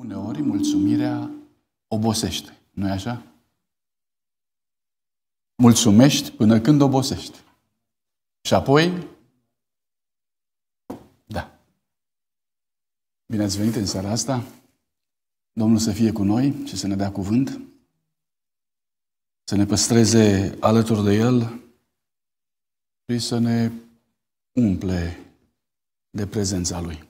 Uneori mulțumirea obosește, nu e așa? Mulțumești până când obosești. Și apoi, da. Bine ați venit în seara asta. Domnul să fie cu noi și să ne dea cuvânt, să ne păstreze alături de El și să ne umple de prezența Lui.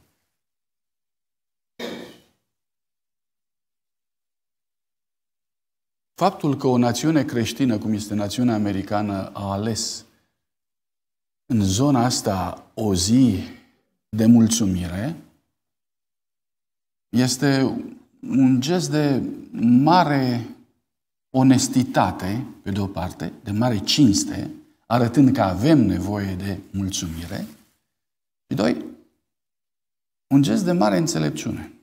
Faptul că o națiune creștină, cum este națiunea americană, a ales în zona asta o zi de mulțumire, este un gest de mare onestitate, pe de o parte, de mare cinste, arătând că avem nevoie de mulțumire, și doi, un gest de mare înțelepciune.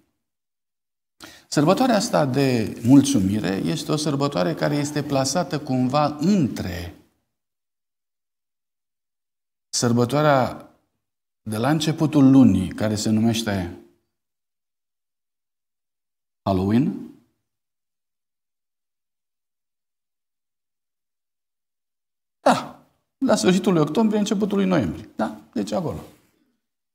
Sărbătoarea asta de mulțumire este o sărbătoare care este plasată cumva între sărbătoarea de la începutul lunii, care se numește Halloween, da, la sfârșitul lui octombrie, începutul lui noiembrie. Da, deci acolo.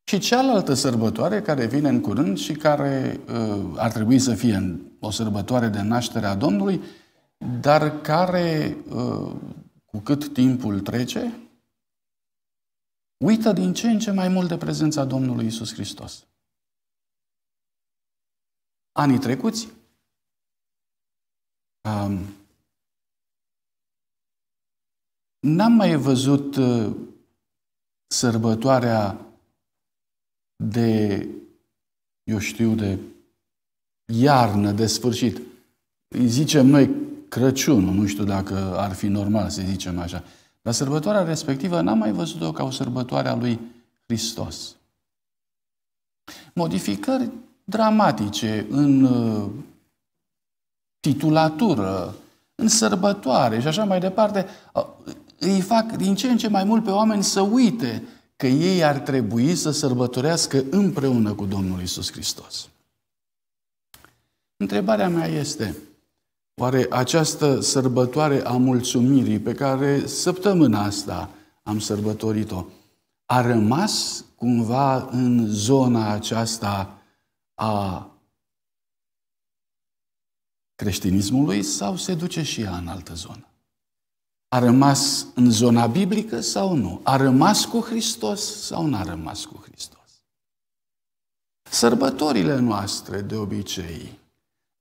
Și cealaltă sărbătoare care vine în curând și care uh, ar trebui să fie o sărbătoare de naștere a Domnului, dar care, uh, cu cât timpul trece, uită din ce în ce mai mult de prezența Domnului Isus Hristos. Anii trecuți, um, n-am mai văzut uh, sărbătoarea de, eu știu, de iarnă, de sfârșit. Îi zicem noi Crăciun nu știu dacă ar fi normal să zicem așa. Dar sărbătoarea respectivă n-am mai văzut-o ca o sărbătoare a lui Hristos. Modificări dramatice în uh, titulatură, în sărbătoare și așa mai departe, uh, îi fac din ce în ce mai mult pe oameni să uite că ei ar trebui să sărbătorească împreună cu Domnul Isus Hristos. Întrebarea mea este, oare această sărbătoare a mulțumirii pe care săptămâna asta am sărbătorit-o, a rămas cumva în zona aceasta a creștinismului sau se duce și ea în altă zonă? A rămas în zona biblică sau nu? A rămas cu Hristos sau n-a rămas cu Hristos? Sărbătorile noastre, de obicei,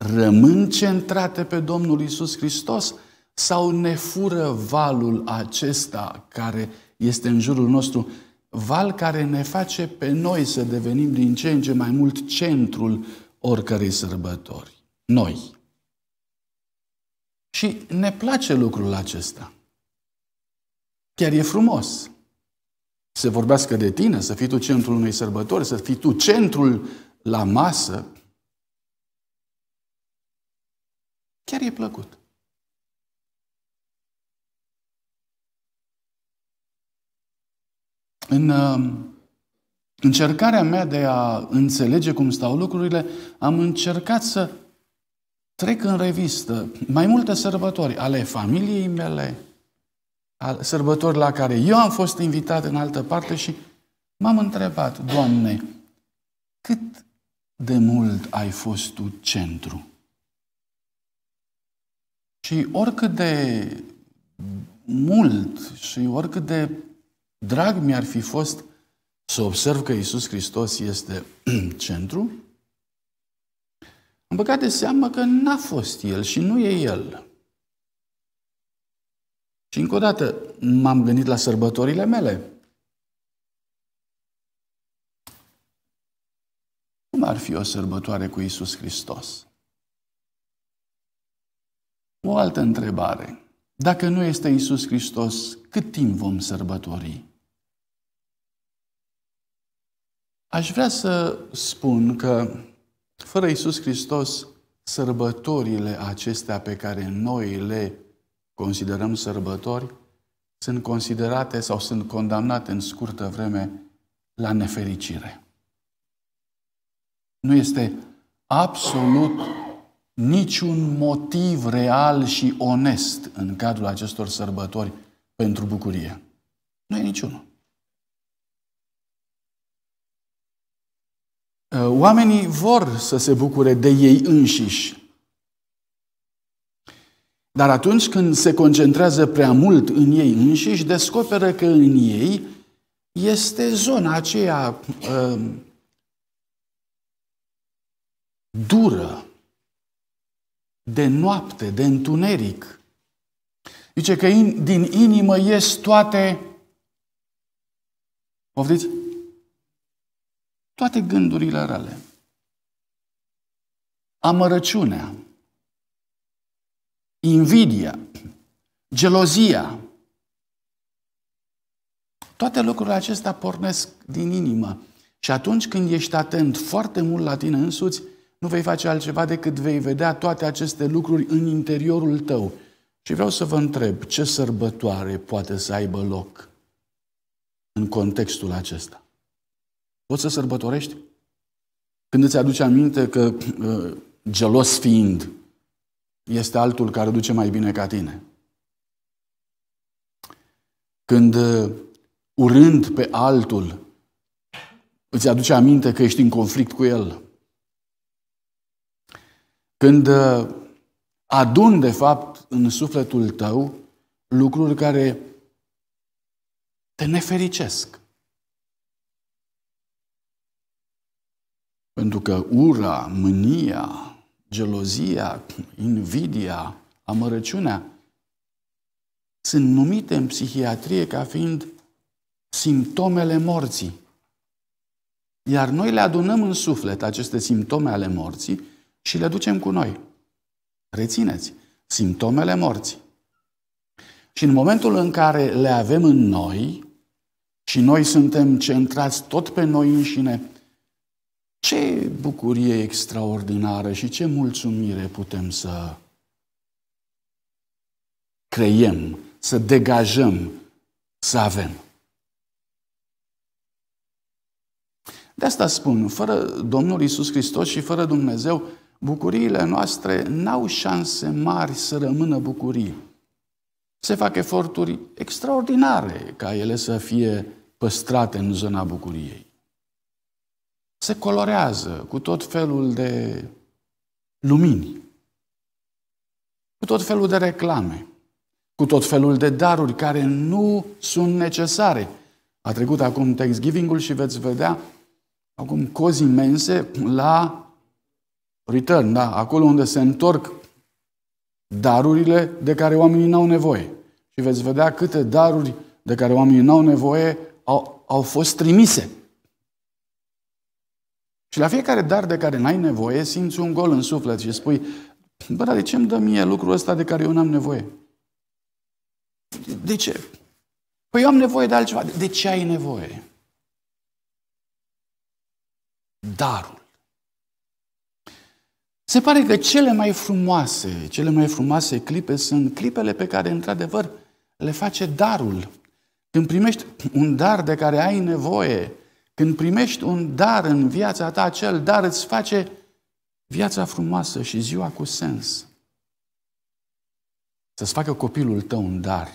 rămân centrate pe Domnul Isus Hristos sau ne fură valul acesta care este în jurul nostru, val care ne face pe noi să devenim din ce în ce mai mult centrul oricărei sărbători. Noi. Și ne place lucrul acesta. Chiar e frumos să vorbească de tine, să fii tu centrul unei sărbători, să fii tu centrul la masă. Chiar e plăcut. În uh, încercarea mea de a înțelege cum stau lucrurile, am încercat să trec în revistă mai multe sărbători ale familiei mele, al sărbători la care eu am fost invitat în altă parte și m-am întrebat, Doamne, cât de mult ai fost tu centru? Și oricât de mult și oricât de drag mi-ar fi fost să observ că Isus Hristos este centru, am băgat de seamă că n-a fost El și nu e El. Și încă o dată m-am gândit la sărbătorile mele. Cum ar fi o sărbătoare cu Isus Hristos? O altă întrebare. Dacă nu este Isus Hristos, cât timp vom sărbători? Aș vrea să spun că fără Isus Hristos, sărbătorile acestea pe care noi le considerăm sărbători sunt considerate sau sunt condamnate în scurtă vreme la nefericire. Nu este absolut niciun motiv real și onest în cadrul acestor sărbători pentru bucurie. Nu e niciunul. Oamenii vor să se bucure de ei înșiși, dar atunci când se concentrează prea mult în ei înșiși, descoperă că în ei este zona aceea uh, dură, de noapte, de întuneric. Zice că in, din inimă ies toate poftiți? Toate gândurile rale. Amărăciunea, invidia, gelozia. Toate lucrurile acestea pornesc din inimă. Și atunci când ești atent foarte mult la tine însuți, nu vei face altceva decât vei vedea toate aceste lucruri în interiorul tău. Și vreau să vă întreb, ce sărbătoare poate să aibă loc în contextul acesta? Poți să sărbătorești? Când îți aduce aminte că, uh, gelos fiind, este altul care o duce mai bine ca tine. Când uh, urând pe altul, îți aduce aminte că ești în conflict cu el. Când uh, adun, de fapt, în sufletul tău lucruri care te nefericesc. Pentru că ura, mânia, gelozia, invidia, amărăciunea, sunt numite în psihiatrie ca fiind simptomele morții. Iar noi le adunăm în suflet aceste simptome ale morții și le ducem cu noi. Rețineți, simptomele morții. Și în momentul în care le avem în noi și noi suntem centrați tot pe noi înșine, ce bucurie extraordinară și ce mulțumire putem să creiem, să degajăm, să avem. De asta spun, fără Domnul Isus Hristos și fără Dumnezeu, bucuriile noastre n-au șanse mari să rămână bucurii. Se fac eforturi extraordinare ca ele să fie păstrate în zona bucuriei se colorează cu tot felul de lumini, cu tot felul de reclame, cu tot felul de daruri care nu sunt necesare. A trecut acum Thanksgiving-ul și veți vedea acum cozi imense la return, da, acolo unde se întorc darurile de care oamenii n-au nevoie. Și veți vedea câte daruri de care oamenii n-au nevoie au, au fost trimise și la fiecare dar de care n-ai nevoie, simți un gol în suflet și spui, bă, dar de ce îmi dă mie lucrul ăsta de care eu n-am nevoie? De ce? Păi eu am nevoie de altceva. De ce ai nevoie? Darul. Se pare că cele mai frumoase, cele mai frumoase clipe sunt clipele pe care, într-adevăr, le face darul. Când primești un dar de care ai nevoie, când primești un dar în viața ta, acel dar îți face viața frumoasă și ziua cu sens. Să-ți facă copilul tău un dar.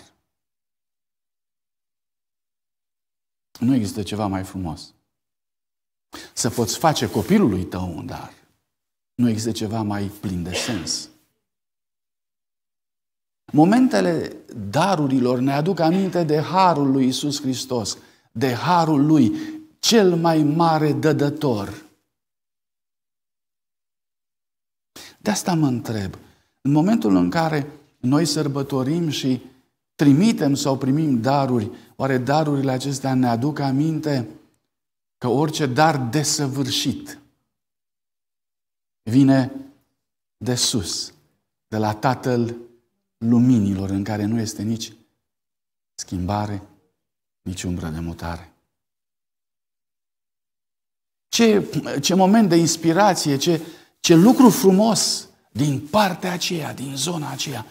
Nu există ceva mai frumos. Să poți face copilului tău un dar. Nu există ceva mai plin de sens. Momentele darurilor ne aduc aminte de harul lui Isus Hristos, de harul lui cel mai mare dădător. De asta mă întreb. În momentul în care noi sărbătorim și trimitem sau primim daruri, oare darurile acestea ne aduc aminte că orice dar desăvârșit vine de sus, de la Tatăl Luminilor, în care nu este nici schimbare, nici umbră de mutare. Ce, ce moment de inspirație, ce, ce lucru frumos din partea aceea, din zona aceea.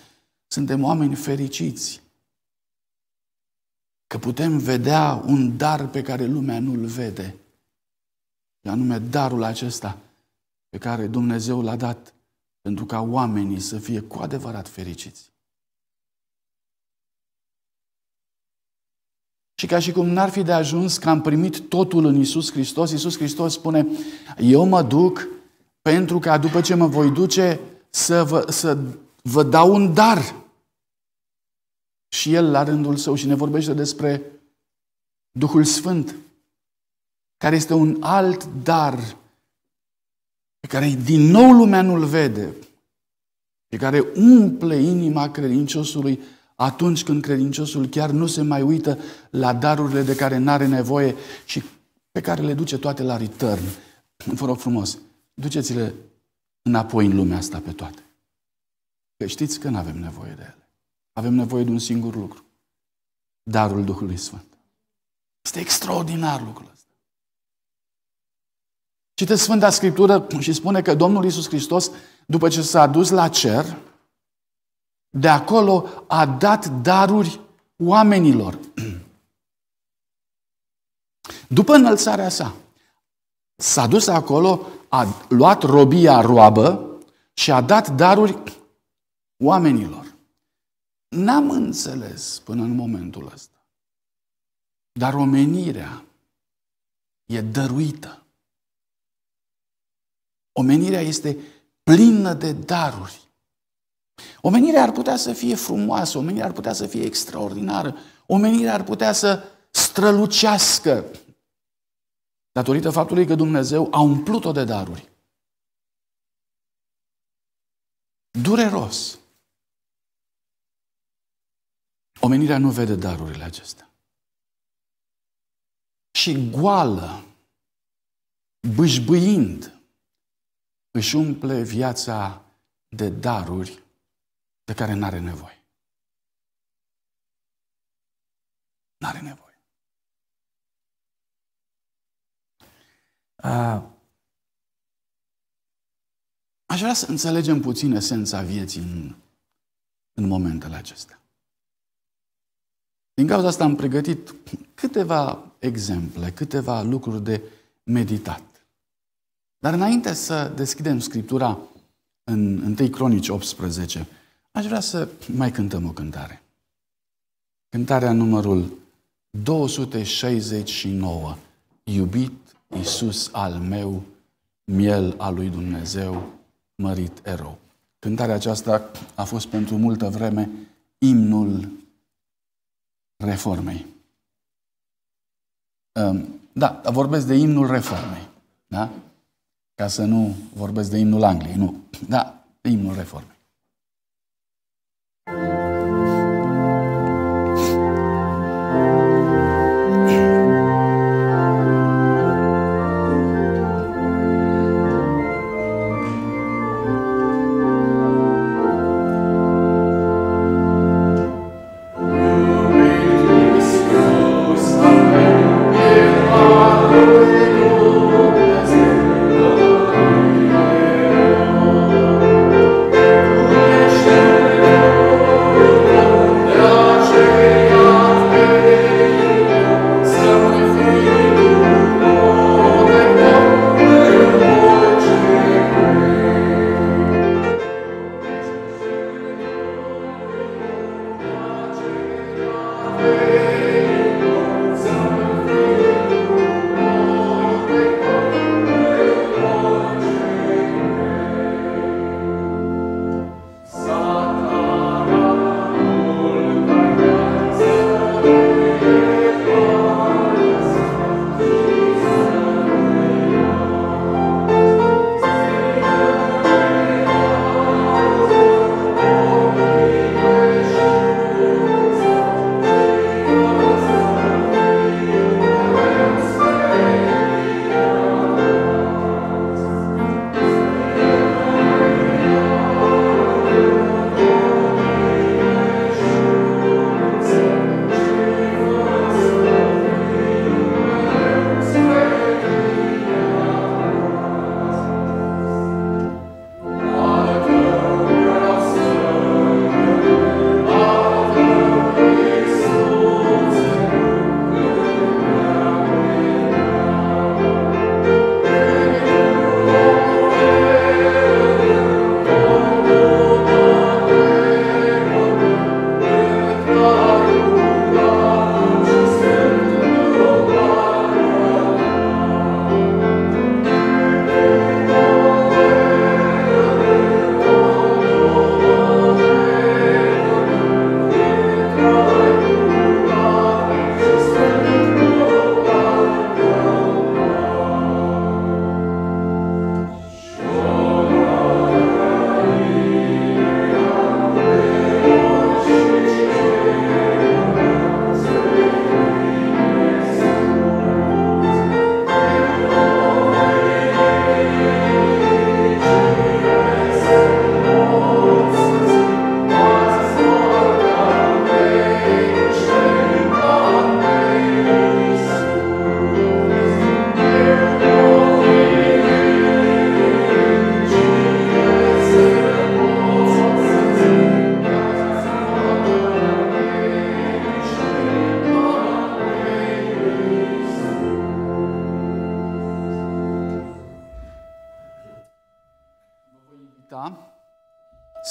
Suntem oameni fericiți că putem vedea un dar pe care lumea nu-l vede. Și anume darul acesta pe care Dumnezeu l-a dat pentru ca oamenii să fie cu adevărat fericiți. Și ca și cum n-ar fi de ajuns că am primit totul în Isus Hristos, Isus Hristos spune, eu mă duc pentru ca după ce mă voi duce să vă, să vă dau un dar. Și El la rândul său și ne vorbește despre Duhul Sfânt, care este un alt dar pe care din nou lumea nu-l vede, pe care umple inima credinciosului atunci când credinciosul chiar nu se mai uită la darurile de care nu are nevoie și pe care le duce toate la return. Vă rog frumos, duceți-le înapoi în lumea asta pe toate. Că știți că nu avem nevoie de ele. Avem nevoie de un singur lucru. Darul Duhului Sfânt. Este extraordinar lucrul ăsta. Citeți Sfânta Scriptură și spune că Domnul Isus Hristos, după ce s-a dus la cer, de acolo a dat daruri oamenilor. După înălțarea sa, s-a dus acolo, a luat robia roabă și a dat daruri oamenilor. N-am înțeles până în momentul ăsta. Dar omenirea e dăruită. Omenirea este plină de daruri. Omenirea ar putea să fie frumoasă, omenirea ar putea să fie extraordinară, omenirea ar putea să strălucească datorită faptului că Dumnezeu a umplut-o de daruri. Dureros. Omenirea nu vede darurile acestea. Și goală, bâșbâind, își umple viața de daruri de care nu are nevoie. Nu are nevoie. Aș vrea să înțelegem puțin esența vieții în, în momentele acestea. Din cauza asta am pregătit câteva exemple, câteva lucruri de meditat. Dar înainte să deschidem Scriptura în 1 Cronici 18, Aș vrea să mai cântăm o cântare. Cântarea numărul 269. Iubit Iisus al meu, miel al lui Dumnezeu, mărit erou. Cântarea aceasta a fost pentru multă vreme imnul reformei. Ehm, da, vorbesc de imnul reformei. Da? Ca să nu vorbesc de imnul Angliei, nu. Da, imnul reformei.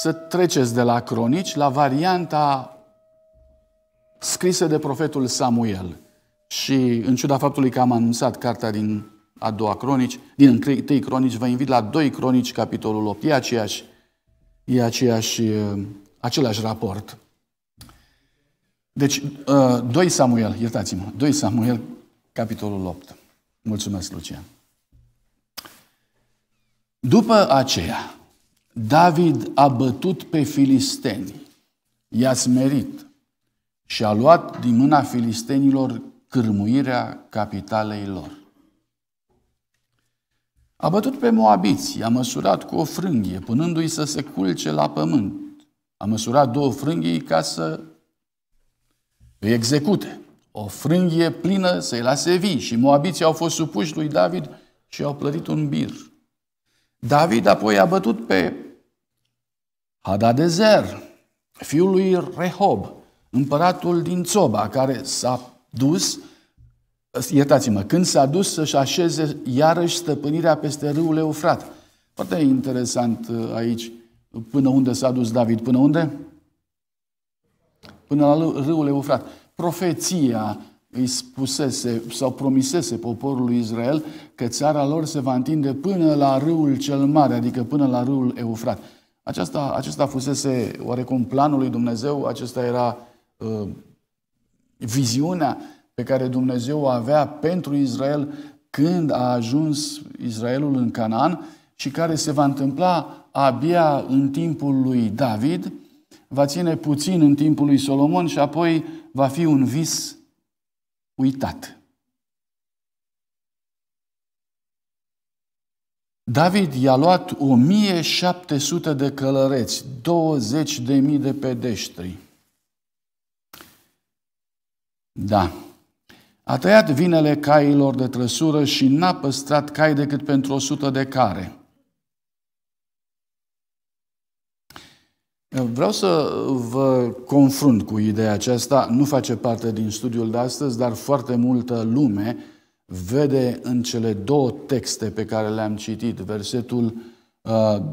să treceți de la cronici la varianta scrisă de profetul Samuel. Și în ciuda faptului că am anunțat cartea din a doua cronici, din întâi cronici, vă invit la 2 cronici, capitolul 8. E aceeași, e aceeași, același raport. Deci, 2 ă, Samuel, iertați-mă, 2 Samuel, capitolul 8. Mulțumesc, Lucian. După aceea, David a bătut pe filisteni, i-a smerit și a luat din mâna filistenilor cârmuirea capitalei lor. A bătut pe moabiți, i-a măsurat cu o frânghie, punându-i să se culce la pământ. A măsurat două frânghii ca să îi execute. O frânghie plină să-i lase vii și moabiții au fost supuși lui David și au plătit un bir. David apoi a bătut pe Hadadezer, fiul lui Rehob, împăratul din Țoba, care s-a dus, iertați-mă, când s-a dus să-și așeze iarăși stăpânirea peste râul Eufrat. Foarte interesant uh, aici până unde s-a dus David. Până unde? Până la râul Eufrat. Profeția îi spusese sau promisese poporului Israel că țara lor se va întinde până la râul cel mare, adică până la râul Eufrat. Aceasta, acesta fusese oarecum planul lui Dumnezeu, acesta era uh, viziunea pe care Dumnezeu o avea pentru Israel când a ajuns Israelul în Canaan și care se va întâmpla abia în timpul lui David, va ține puțin în timpul lui Solomon și apoi va fi un vis uitat. David i-a luat 1700 de călăreți, 20.000 de pedeștri. Da. A tăiat vinele cailor de trăsură și n-a păstrat cai decât pentru 100 de care. Vreau să vă confrunt cu ideea aceasta, nu face parte din studiul de astăzi, dar foarte multă lume vede în cele două texte pe care le-am citit, versetul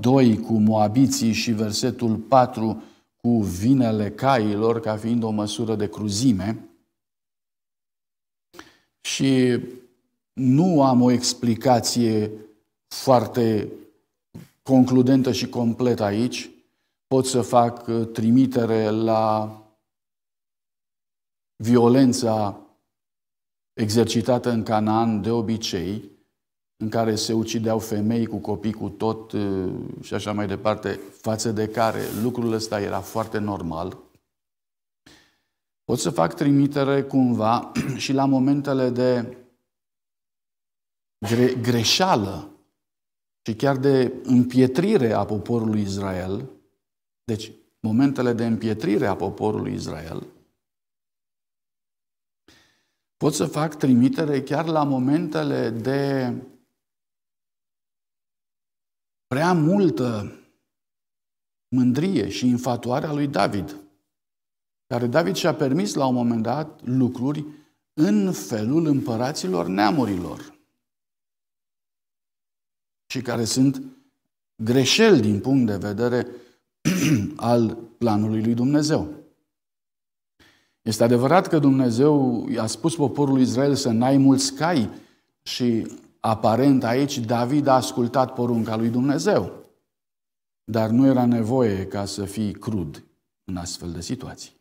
2 uh, cu moabiții și versetul 4 cu vinele cailor, ca fiind o măsură de cruzime. Și nu am o explicație foarte concludentă și completă aici. Pot să fac uh, trimitere la violența exercitată în Canaan de obicei, în care se ucideau femei cu copii cu tot uh, și așa mai departe, față de care lucrul ăsta era foarte normal, pot să fac trimitere cumva și la momentele de gre- greșeală și chiar de împietrire a poporului Israel, deci momentele de împietrire a poporului Israel, Pot să fac trimitere chiar la momentele de prea multă mândrie și infatuare a lui David, care David și-a permis la un moment dat lucruri în felul împăraților neamurilor și care sunt greșeli din punct de vedere al planului lui Dumnezeu. Este adevărat că Dumnezeu i-a spus poporului Israel să n-ai mulți cai și aparent aici David a ascultat porunca lui Dumnezeu. Dar nu era nevoie ca să fii crud în astfel de situații.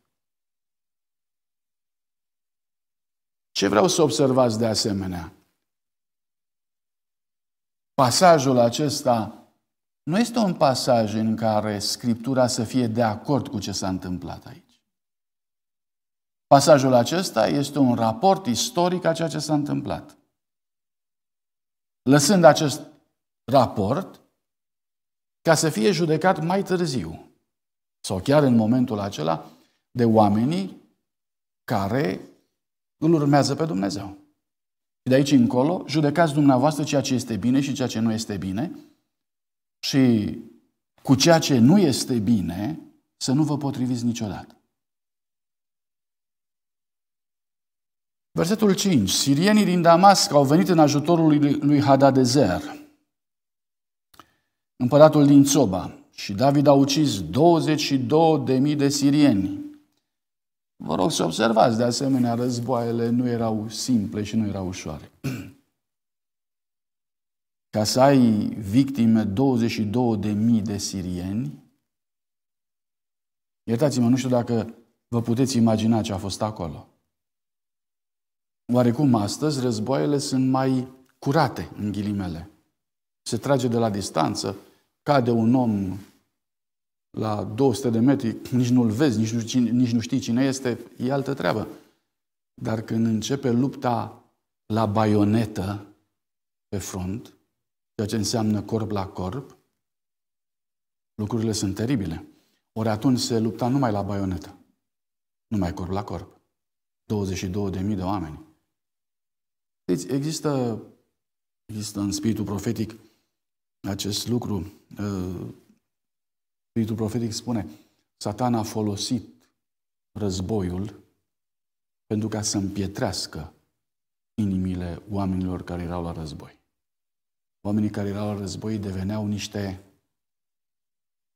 Ce vreau să observați de asemenea? Pasajul acesta nu este un pasaj în care Scriptura să fie de acord cu ce s-a întâmplat aici. Pasajul acesta este un raport istoric a ceea ce s-a întâmplat. Lăsând acest raport ca să fie judecat mai târziu sau chiar în momentul acela de oamenii care îl urmează pe Dumnezeu. Și de aici încolo, judecați dumneavoastră ceea ce este bine și ceea ce nu este bine și cu ceea ce nu este bine să nu vă potriviți niciodată. Versetul 5. Sirienii din Damasc au venit în ajutorul lui Hadadezer, împăratul din Țoba, și David a ucis 22.000 de sirieni. Vă rog să observați, de asemenea, războaiele nu erau simple și nu erau ușoare. Ca să ai victime 22.000 de sirieni, iertați-mă, nu știu dacă vă puteți imagina ce a fost acolo. Oarecum astăzi războaiele sunt mai curate, în ghilimele. Se trage de la distanță, cade un om la 200 de metri, nici nu-l vezi, nici nu, nici nu știi cine este, e altă treabă. Dar când începe lupta la baionetă pe front, ceea ce înseamnă corp la corp, lucrurile sunt teribile. Ori atunci se lupta numai la baionetă, numai corp la corp. 22.000 de oameni. Deci există, există în spiritul profetic acest lucru. Uh, spiritul profetic spune, Satan a folosit războiul pentru ca să împietrească inimile oamenilor care erau la război. Oamenii care erau la război deveneau niște,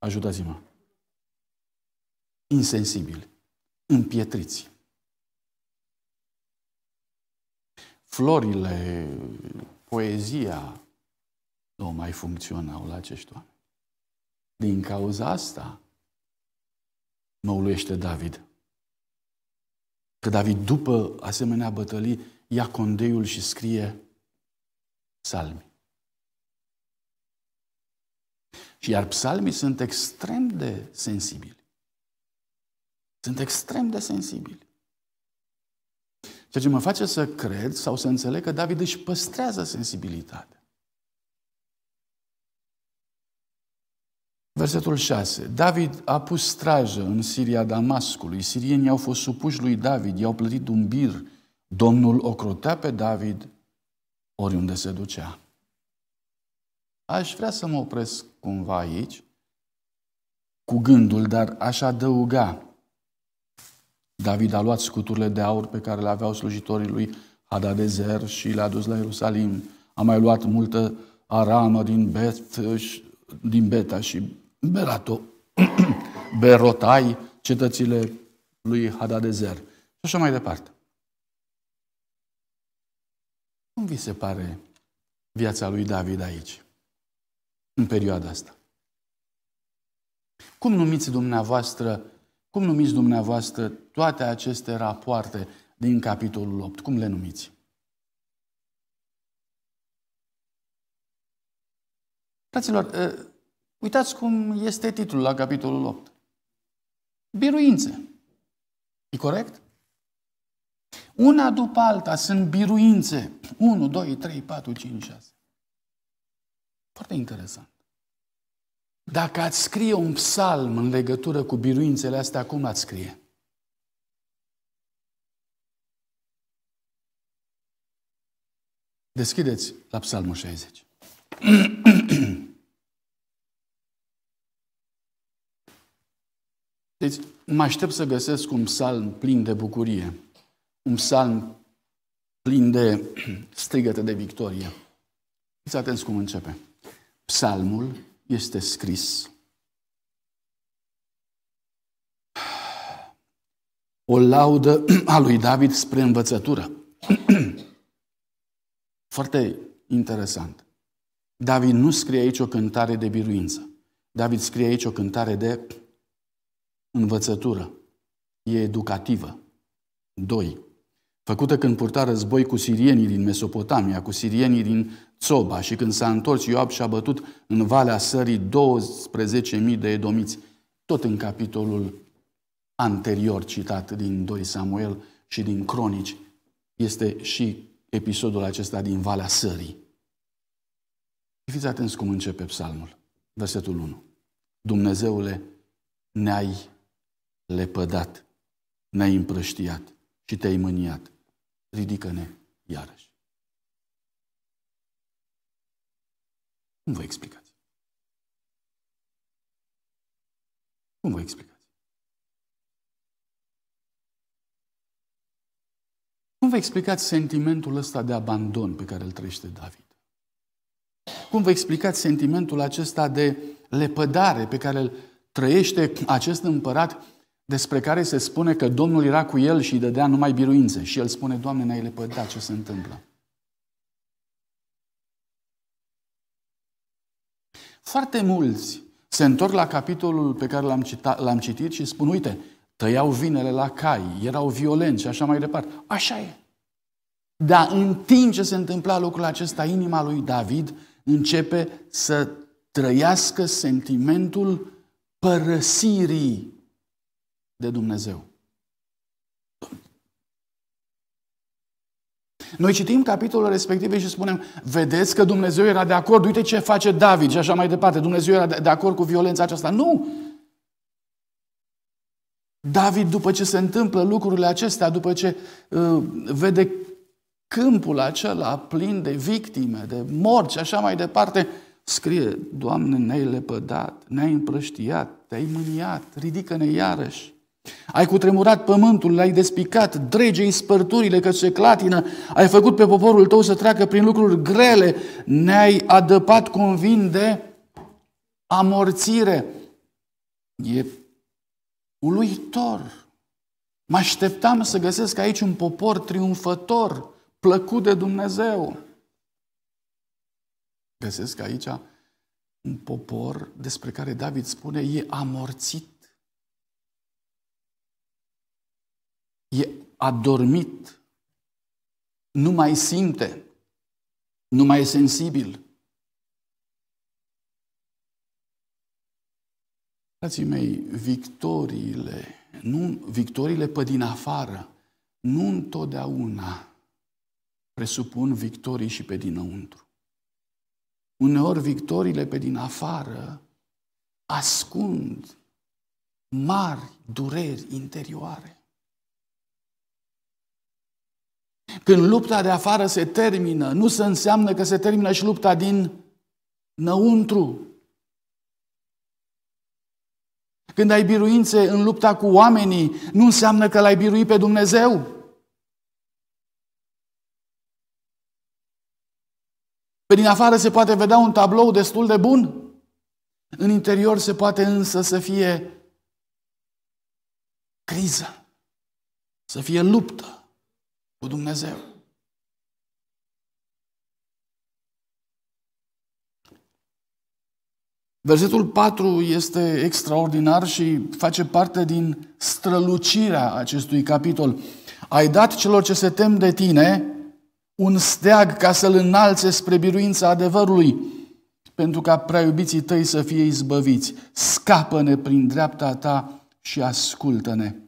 ajutați-mă, insensibili, împietriți. florile, poezia nu mai funcționau la acești oameni. Din cauza asta mă uluiește David. Că David, după asemenea bătălii, ia condeiul și scrie psalmi. Și iar psalmii sunt extrem de sensibili. Sunt extrem de sensibili. Ceea ce mă face să cred sau să înțeleg că David își păstrează sensibilitatea. Versetul 6. David a pus strajă în Siria Damascului. Sirienii au fost supuși lui David, i-au plătit un bir. Domnul ocrotea pe David oriunde se ducea. Aș vrea să mă opresc cumva aici cu gândul, dar aș adăuga David a luat scuturile de aur pe care le aveau slujitorii lui Hadadezer și le-a dus la Ierusalim. A mai luat multă aramă din, Bet, din Beta și Berato, Berotai, cetățile lui Hadadezer. Și așa mai departe. Cum vi se pare viața lui David aici, în perioada asta? Cum numiți dumneavoastră cum numiți dumneavoastră toate aceste rapoarte din capitolul 8? Cum le numiți? Fraților, eh, uitați cum este titlul la capitolul 8. Biruințe. E corect? Una după alta sunt biruințe. 1, 2, 3, 4, 5, 6. Foarte interesant. Dacă ați scrie un psalm în legătură cu biruințele astea, cum ați scrie? Deschideți la psalmul 60. Deci, mă aștept să găsesc un psalm plin de bucurie, un psalm plin de strigăte de victorie. Fiți atenți cum începe. Psalmul este scris. O laudă a lui David spre învățătură. Foarte interesant. David nu scrie aici o cântare de biruință. David scrie aici o cântare de învățătură. E educativă. Doi. Făcută când purta război cu sirienii din Mesopotamia, cu sirienii din Țoba și când s-a întors Ioab și a bătut în Valea Sării 12.000 de edomiți. Tot în capitolul anterior citat din 2 Samuel și din Cronici este și episodul acesta din Valea Sării. Fiți atenți cum începe psalmul, versetul 1. Dumnezeule, ne-ai lepădat, ne-ai împrăștiat și te-ai mâniat. Ridică-ne iarăși. Cum vă explicați? Cum vă explicați? Cum vă explicați sentimentul ăsta de abandon pe care îl trăiește David? Cum vă explicați sentimentul acesta de lepădare pe care îl trăiește acest împărat despre care se spune că Domnul era cu el și îi dădea numai biruințe. Și el spune, Doamne, ne-ai lepădat, ce se întâmplă? Foarte mulți se întorc la capitolul pe care l-am, cita, l-am citit și spun, uite, tăiau vinele la cai, erau violenți și așa mai departe. Așa e. Dar în timp ce se întâmpla lucrul acesta, inima lui David începe să trăiască sentimentul părăsirii de Dumnezeu. Noi citim capitolul respectiv și spunem, vedeți că Dumnezeu era de acord, uite ce face David și așa mai departe, Dumnezeu era de acord cu violența aceasta. Nu! David, după ce se întâmplă lucrurile acestea, după ce uh, vede câmpul acela plin de victime, de morți și așa mai departe, scrie, Doamne, ne-ai lepădat, ne-ai împrăștiat, te-ai mâniat, ridică-ne iarăși. Ai cutremurat pământul, l-ai despicat, dregei spărturile că se clatină, ai făcut pe poporul tău să treacă prin lucruri grele, ne-ai adăpat vin de amorțire. E uluitor. Mă așteptam să găsesc aici un popor triumfător, plăcut de Dumnezeu. Găsesc aici un popor despre care David spune e amorțit e adormit, nu mai simte, nu mai e sensibil. Frații mei, victoriile, nu, victoriile pe din afară, nu întotdeauna presupun victorii și pe dinăuntru. Uneori victoriile pe din afară ascund mari dureri interioare. Când lupta de afară se termină, nu se înseamnă că se termină și lupta din năuntru. Când ai biruințe în lupta cu oamenii, nu înseamnă că l-ai birui pe Dumnezeu. Pe din afară se poate vedea un tablou destul de bun, în interior se poate însă să fie criză, să fie luptă cu Dumnezeu. Versetul 4 este extraordinar și face parte din strălucirea acestui capitol. Ai dat celor ce se tem de tine un steag ca să-l înalțe spre biruința adevărului, pentru ca prea iubiții tăi să fie izbăviți. Scapă-ne prin dreapta ta și ascultă-ne.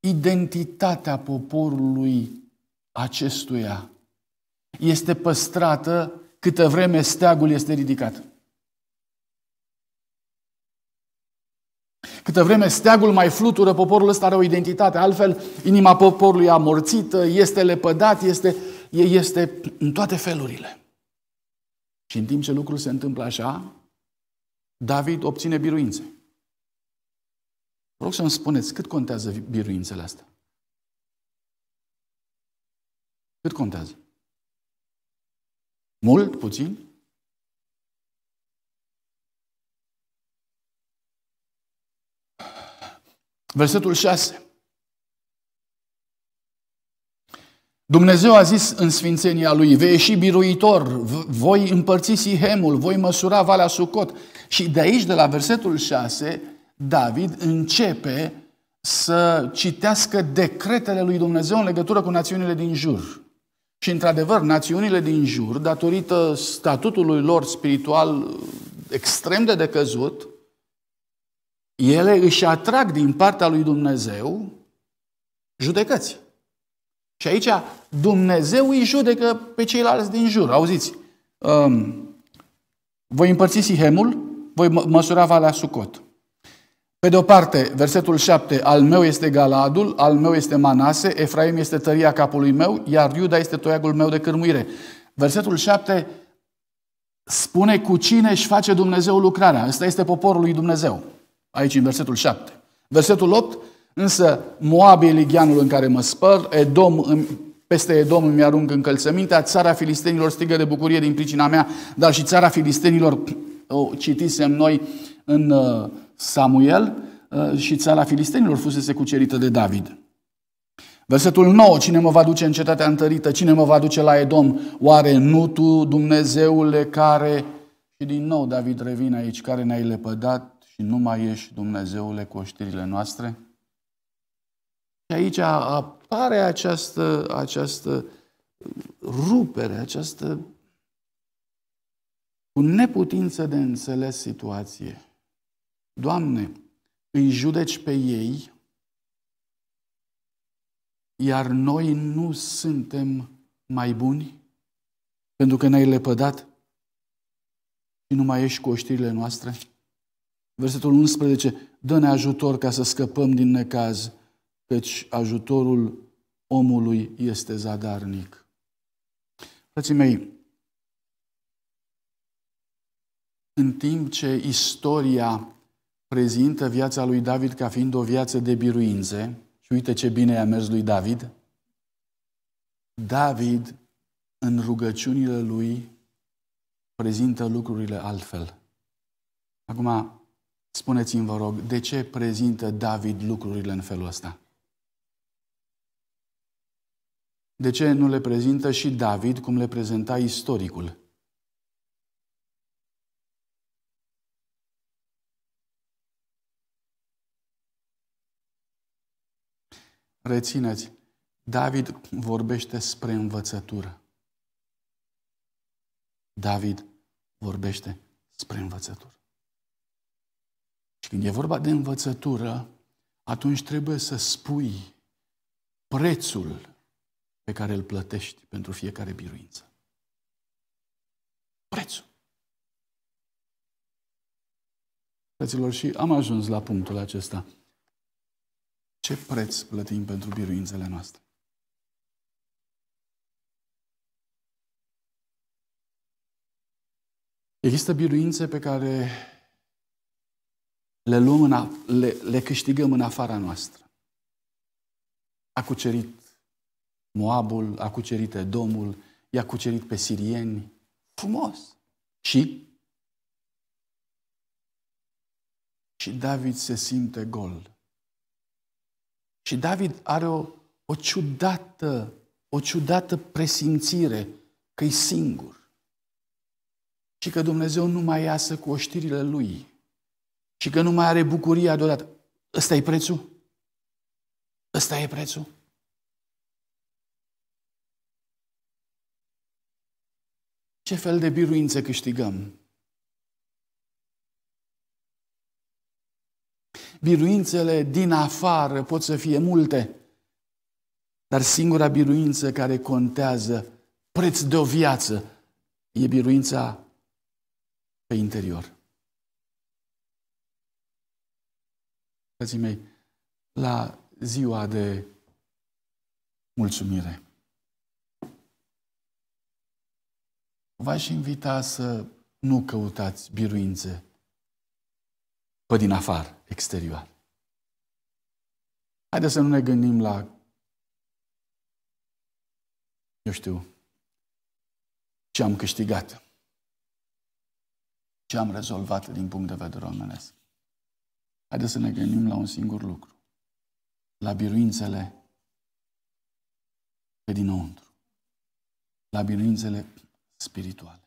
identitatea poporului acestuia este păstrată câtă vreme steagul este ridicat. Câtă vreme steagul mai flutură, poporul ăsta are o identitate. Altfel, inima poporului amorțită, este lepădat, este, este în toate felurile. Și în timp ce lucrul se întâmplă așa, David obține biruințe. Vă rog să-mi spuneți cât contează biruințele astea? Cât contează? Mult? Puțin? Versetul 6. Dumnezeu a zis în sfințenia lui, vei ieși biruitor, voi împărți Sihemul, voi măsura Valea Sucot. Și de aici, de la versetul 6, David începe să citească decretele lui Dumnezeu în legătură cu națiunile din jur. Și, într-adevăr, națiunile din jur, datorită statutului lor spiritual uh, extrem de decăzut, ele își atrag din partea lui Dumnezeu judecăți. Și aici Dumnezeu îi judecă pe ceilalți din jur. Auziți, um, voi împărți Sihemul, voi măsura Valea Sucot. Pe de o parte, versetul 7, al meu este Galadul, al meu este Manase, Efraim este tăria capului meu, iar Iuda este toiagul meu de cârmuire. Versetul 7 spune cu cine își face Dumnezeu lucrarea. Ăsta este poporul lui Dumnezeu. Aici, în versetul 7. Versetul 8, însă Moab e ligianul în care mă spăr, Edom îmi peste Edom îmi arunc încălțămintea, țara filistenilor strigă de bucurie din pricina mea, dar și țara filistenilor, o citisem noi în uh, Samuel uh, și țara filistenilor fusese cucerită de David. Versetul 9. Cine mă va duce în cetatea întărită? Cine mă va duce la Edom? Oare nu tu, Dumnezeule, care... Și din nou David revine aici, care ne-ai lepădat și nu mai ești, Dumnezeule, cu oștirile noastre? Și aici apare această, această rupere, această cu neputință de înțeles situație. Doamne, îi judeci pe ei, iar noi nu suntem mai buni pentru că ne-ai lepădat și nu mai ești cu oștirile noastre? Versetul 11, dă-ne ajutor ca să scăpăm din necaz, căci ajutorul omului este zadarnic. Frații mei, în timp ce istoria prezintă viața lui David ca fiind o viață de biruințe și uite ce bine i-a mers lui David. David, în rugăciunile lui, prezintă lucrurile altfel. Acum, spuneți-mi, vă rog, de ce prezintă David lucrurile în felul ăsta? De ce nu le prezintă și David cum le prezenta istoricul? Rețineți, David vorbește spre învățătură. David vorbește spre învățătură. Și când e vorba de învățătură, atunci trebuie să spui prețul pe care îl plătești pentru fiecare biruință. Prețul. Fraților, și am ajuns la punctul acesta. Ce preț plătim pentru biruințele noastre? Există biruințe pe care le, luăm în le, le câștigăm în afara noastră. A cucerit Moabul, a cucerit Edomul, i-a cucerit pe sirieni. Frumos! Și? Și David se simte gol. Și David are o, o ciudată, o ciudată presimțire că e singur. Și că Dumnezeu nu mai iasă cu oștirile lui. Și că nu mai are bucuria deodată. Ăsta e prețul? Ăsta e prețul? Ce fel de biruință câștigăm Biruințele din afară pot să fie multe, dar singura biruință care contează preț de o viață e biruința pe interior. Frații mei, la ziua de mulțumire. V-aș invita să nu căutați biruințe pe din afară, exterior. Haideți să nu ne gândim la, eu știu, ce am câștigat, ce am rezolvat din punct de vedere omenesc. Haideți să ne gândim la un singur lucru, la biruințele pe dinăuntru, la biruințele spirituale.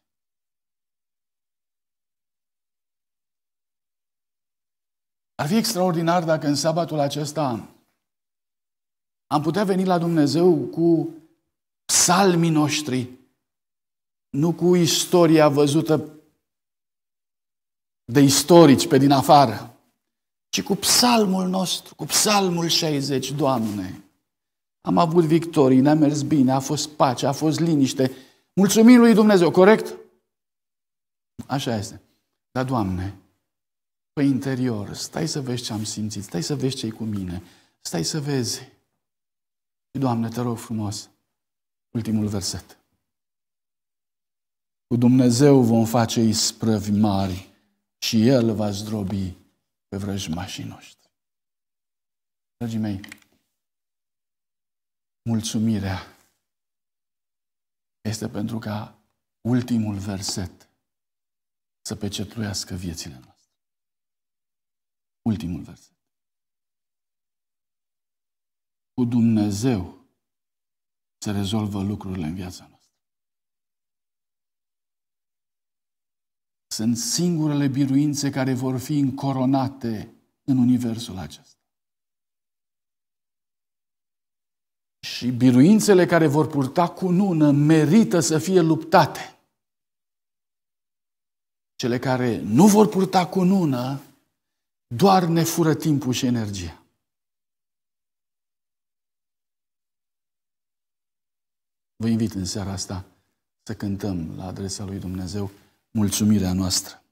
Ar fi extraordinar dacă în sabatul acesta am putea veni la Dumnezeu cu psalmii noștri, nu cu istoria văzută de istorici pe din afară, ci cu psalmul nostru, cu psalmul 60, Doamne. Am avut victorii, ne-a mers bine, a fost pace, a fost liniște. Mulțumim lui Dumnezeu, corect? Așa este. Dar, Doamne, pe interior. Stai să vezi ce am simțit, stai să vezi ce-i cu mine, stai să vezi. Și, Doamne, te rog frumos, ultimul verset. Cu Dumnezeu vom face isprăvi mari și El va zdrobi pe vrăjmașii noștri. Dragii mei, mulțumirea este pentru ca ultimul verset să pecetluiască viețile noastre. Ultimul verset. Cu Dumnezeu se rezolvă lucrurile în viața noastră. Sunt singurele biruințe care vor fi încoronate în universul acesta. Și biruințele care vor purta cu nună merită să fie luptate. Cele care nu vor purta cu nună doar ne fură timpul și energia. Vă invit în seara asta să cântăm la adresa lui Dumnezeu mulțumirea noastră.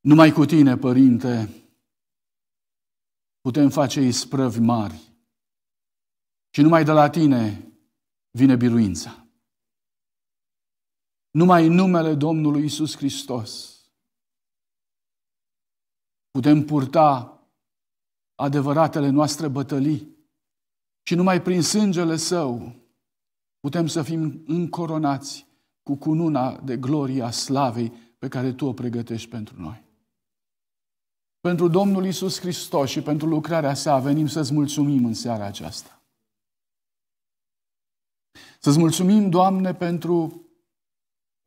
Numai cu tine, Părinte, putem face isprăvi mari și numai de la tine vine biruința. Numai în numele Domnului Isus Hristos putem purta adevăratele noastre bătălii și numai prin sângele Său putem să fim încoronați cu cununa de gloria slavei pe care Tu o pregătești pentru noi. Pentru Domnul Isus Hristos și pentru lucrarea sa venim să-ți mulțumim în seara aceasta. Să-ți mulțumim, Doamne, pentru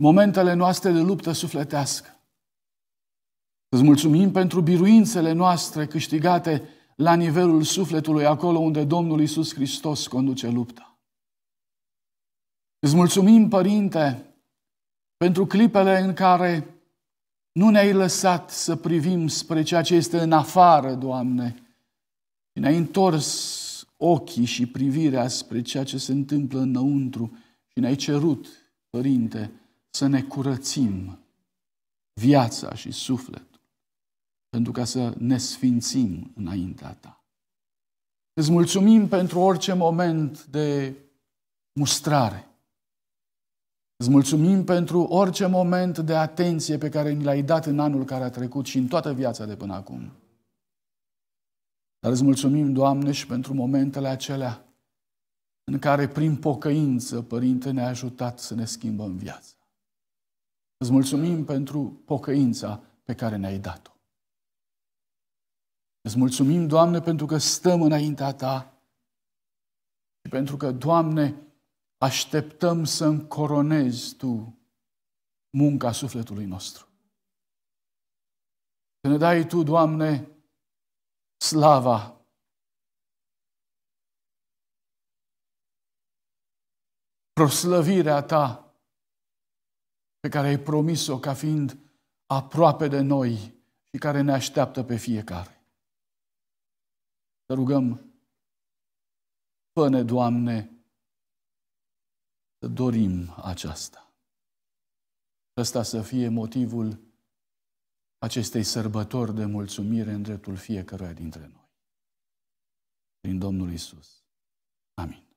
momentele noastre de luptă sufletească. Îți mulțumim pentru biruințele noastre câștigate la nivelul sufletului, acolo unde Domnul Isus Hristos conduce lupta. Îți mulțumim, Părinte, pentru clipele în care nu ne-ai lăsat să privim spre ceea ce este în afară, Doamne, și ne-ai întors ochii și privirea spre ceea ce se întâmplă înăuntru și ne-ai cerut, Părinte, să ne curățim viața și sufletul pentru ca să ne sfințim înaintea ta. Îți mulțumim pentru orice moment de mustrare. Îți mulțumim pentru orice moment de atenție pe care ni l-ai dat în anul care a trecut și în toată viața de până acum. Dar îți mulțumim, Doamne, și pentru momentele acelea în care prin pocăință, Părinte, ne-a ajutat să ne schimbăm viața. Îți mulțumim pentru pocăința pe care ne-ai dat-o. Îți mulțumim, Doamne, pentru că stăm înaintea Ta și pentru că, Doamne, așteptăm să încoronezi Tu munca sufletului nostru. Să ne dai Tu, Doamne, slava proslăvirea Ta pe care ai promis-o ca fiind aproape de noi și care ne așteaptă pe fiecare. Te rugăm, fă Doamne, să dorim aceasta. Ăsta să fie motivul acestei sărbători de mulțumire în dreptul fiecăruia dintre noi. Prin Domnul Isus. Amin.